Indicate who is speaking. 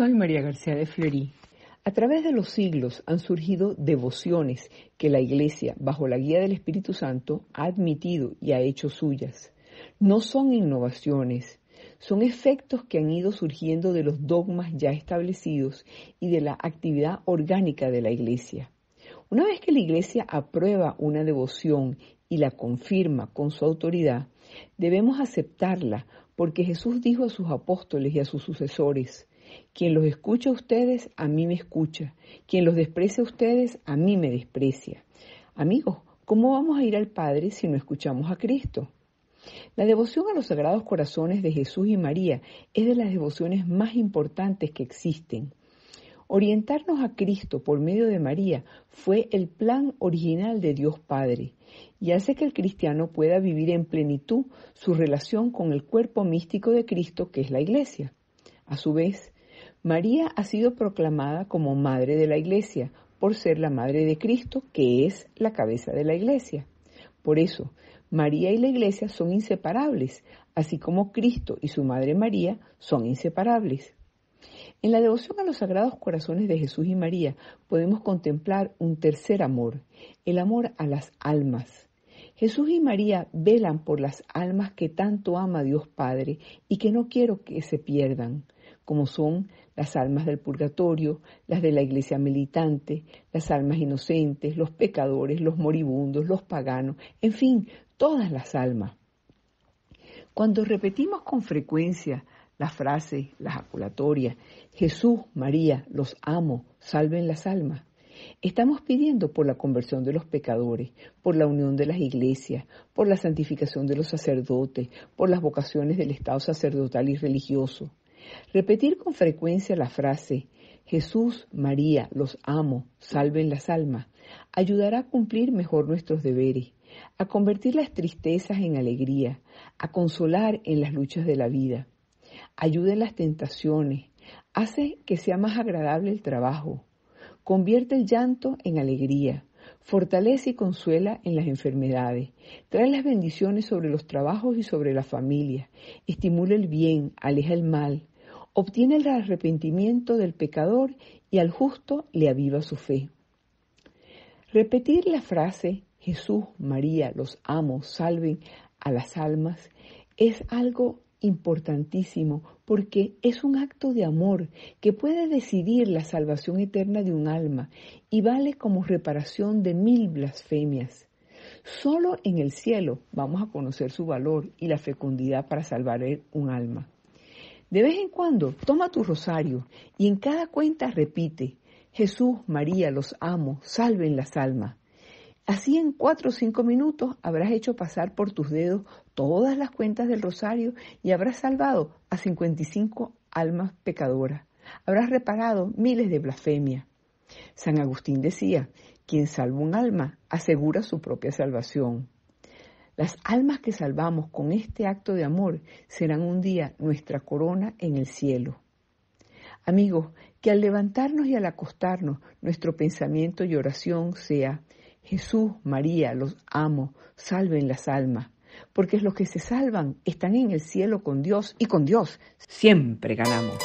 Speaker 1: soy María García de Fleury. A través de los siglos han surgido devociones que la Iglesia, bajo la guía del Espíritu Santo, ha admitido y ha hecho suyas. No son innovaciones, son efectos que han ido surgiendo de los dogmas ya establecidos y de la actividad orgánica de la Iglesia. Una vez que la Iglesia aprueba una devoción y la confirma con su autoridad, debemos aceptarla porque Jesús dijo a sus apóstoles y a sus sucesores, quien los escucha a ustedes, a mí me escucha. Quien los desprecia a ustedes, a mí me desprecia. Amigos, ¿cómo vamos a ir al Padre si no escuchamos a Cristo? La devoción a los sagrados corazones de Jesús y María es de las devociones más importantes que existen. Orientarnos a Cristo por medio de María fue el plan original de Dios Padre y hace que el cristiano pueda vivir en plenitud su relación con el cuerpo místico de Cristo que es la Iglesia. A su vez, María ha sido proclamada como Madre de la Iglesia por ser la Madre de Cristo, que es la cabeza de la Iglesia. Por eso, María y la Iglesia son inseparables, así como Cristo y su Madre María son inseparables. En la devoción a los sagrados corazones de Jesús y María podemos contemplar un tercer amor, el amor a las almas. Jesús y María velan por las almas que tanto ama Dios Padre y que no quiero que se pierdan como son las almas del purgatorio, las de la iglesia militante, las almas inocentes, los pecadores, los moribundos, los paganos, en fin, todas las almas. Cuando repetimos con frecuencia las frases, las aculatorias, Jesús, María, los amo, salven las almas, Estamos pidiendo por la conversión de los pecadores, por la unión de las iglesias, por la santificación de los sacerdotes, por las vocaciones del Estado sacerdotal y religioso. Repetir con frecuencia la frase Jesús, María, los amo, salven las almas, ayudará a cumplir mejor nuestros deberes, a convertir las tristezas en alegría, a consolar en las luchas de la vida. Ayuda en las tentaciones, hace que sea más agradable el trabajo, convierte el llanto en alegría, Fortalece y consuela en las enfermedades. Trae las bendiciones sobre los trabajos y sobre la familia. Estimula el bien, aleja el mal. Obtiene el arrepentimiento del pecador y al justo le aviva su fe. Repetir la frase Jesús, María, los amos salven a las almas es algo importantísimo porque es un acto de amor que puede decidir la salvación eterna de un alma y vale como reparación de mil blasfemias. Solo en el cielo vamos a conocer su valor y la fecundidad para salvar un alma. De vez en cuando toma tu rosario y en cada cuenta repite, Jesús, María, los amo, salven las almas. Así en cuatro o cinco minutos habrás hecho pasar por tus dedos todas las cuentas del rosario y habrás salvado a cincuenta cinco almas pecadoras. Habrás reparado miles de blasfemias. San Agustín decía, quien salva un alma asegura su propia salvación. Las almas que salvamos con este acto de amor serán un día nuestra corona en el cielo. Amigos, que al levantarnos y al acostarnos nuestro pensamiento y oración sea, Jesús, María, los amo, salven las almas, porque los que se salvan están en el cielo con Dios y con Dios siempre ganamos.